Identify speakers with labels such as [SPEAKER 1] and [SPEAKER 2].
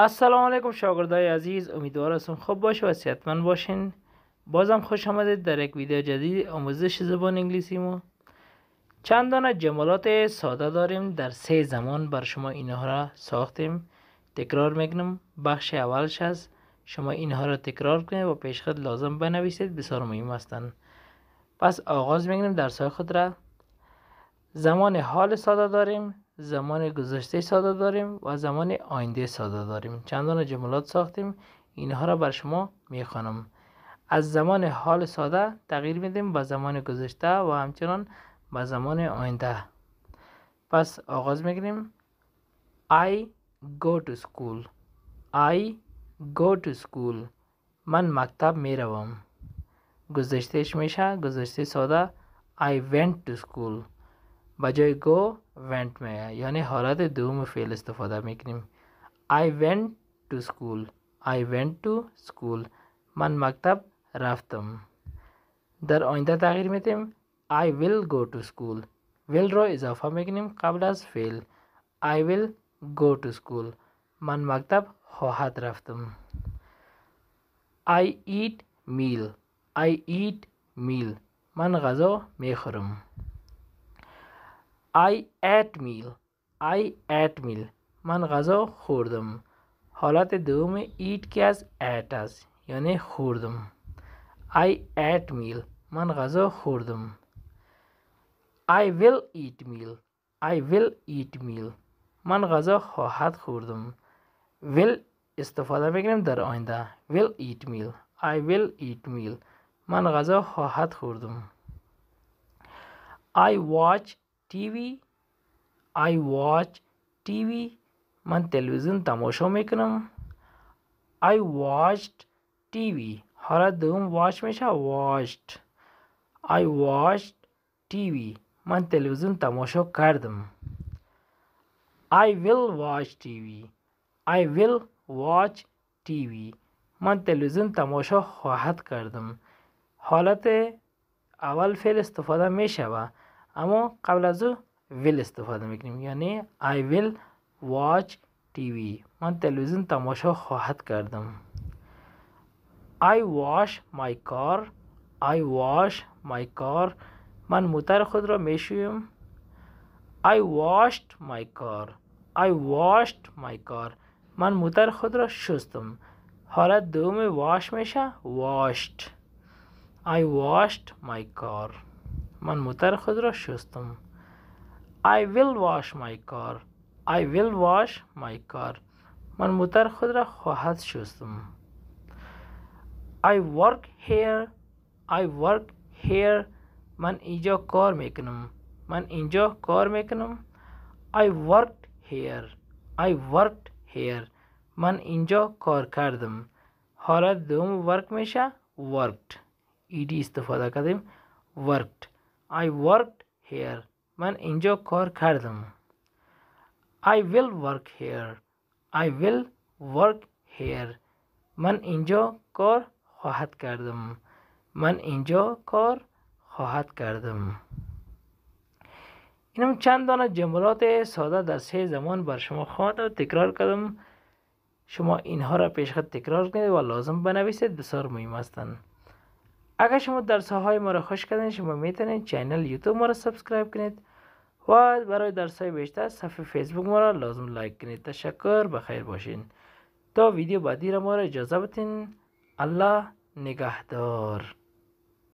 [SPEAKER 1] السلام علیکم شاگردای عزیز امیدوار هستم خوب باش و صحتمند باشین بازم خوش آمدید در یک ویدیو جدید آموزش زبان انگلیسی ما چند دانه جملات ساده داریم در سه زمان بر شما اینها را ساختیم تکرار میکنم بخش اولش هست شما اینها را تکرار کنید و پیش خود لازم بنویسید بسیار مهم هستند پس آغاز میکنیم درس خود را زمان حال ساده داریم زمان گذشته ساده داریم و زمان آینده ساده داریم چندان جملات ساختیم اینها را بر شما میخوانم از زمان حال ساده تغییر میدیم به زمان گذشته و همچنان به زمان آینده پس آغاز میگیریم I go to school I go to school من مکتب میروم گذشتهش میشه گذشته ساده I went to school بجائے گو وینٹ ہے یعنی دو دوم فیل استفادہ میکنیم آئی وینٹ ٹو اسکول آئی وینٹ ٹو اسکول من مکتب رفتم در آئندہ تاغیر میں تم آئی ول گو ٹو اسکول ول رو اضافہ قبل از فیل آئی ول گو ٹو اسکول من مکتب خواہد رفتم آئی ایٹ میل آئی ایٹ میل من غذا میخرم آئی ایٹ میل آئی ایٹ میل من غذا خوردم حالت دوم میں که از ایٹ است یعنی خوردم آی ایٹ میل من خوردم خور آل ایٹ میل آئی ول ایٹ میل من غذا خوردم استفاده میکنیم در آئندہ ول ایٹ میل آئی ول ایٹ میل من غذا خوردم I watch ٹی وی آئی واچ ٹی وی من تلویزن ویژن میکنم آئی واشڈ ٹی وی ہر حلت داچ میشا واسٹ آئی واش ٹی وی من تلویزن ویژن کردم آئی ول واچ ٹی وی آئی ول واچ ٹی وی من تلویزن تماشا خواہد کردم حالت اول فر استفادہ میں شبا اما قبل از او ویل استفاده میکنیم یعنی I will watch TV من تلویزیون تماشا خواهد کردم I wash my car I wash my car من موتر خود را میشویم I washed my car I washed my car من موتر خود را شستم حالت دوم واش میشه washed I washed my car من متر خود را شستم I will wash my car I will wash my car من متر خود را خواهد شستم I work here I work here من اینجا کار میکنم من اینجا کار میکنم I worked here I worked here من اینجا کار کردم حالت دوم ورک میشه ورکت ایدی استفاده کردیم ورکت I worked here. من اینجا کار کردم. I will work here. I will work here. من اینجا کار خواهد کردم. من اینجا کار خواهد کردم. اینم چند دانه جملات ساده در سه زمان بر شما خواهد و تکرار کردم. شما اینها را پیش خود تکرار کنید و لازم بنویسید بسیار مهم هستند. اگر شما درس های ما را خوش کردین شما میتونید چینل یوتیوب ما را سبسکرایب کنید و برای درس های بیشتر صفحه فیسبوک ما را لازم لایک کنید تشکر و خیر باشین تا ویدیو بعدی را ما را اجازه بتین الله نگهدار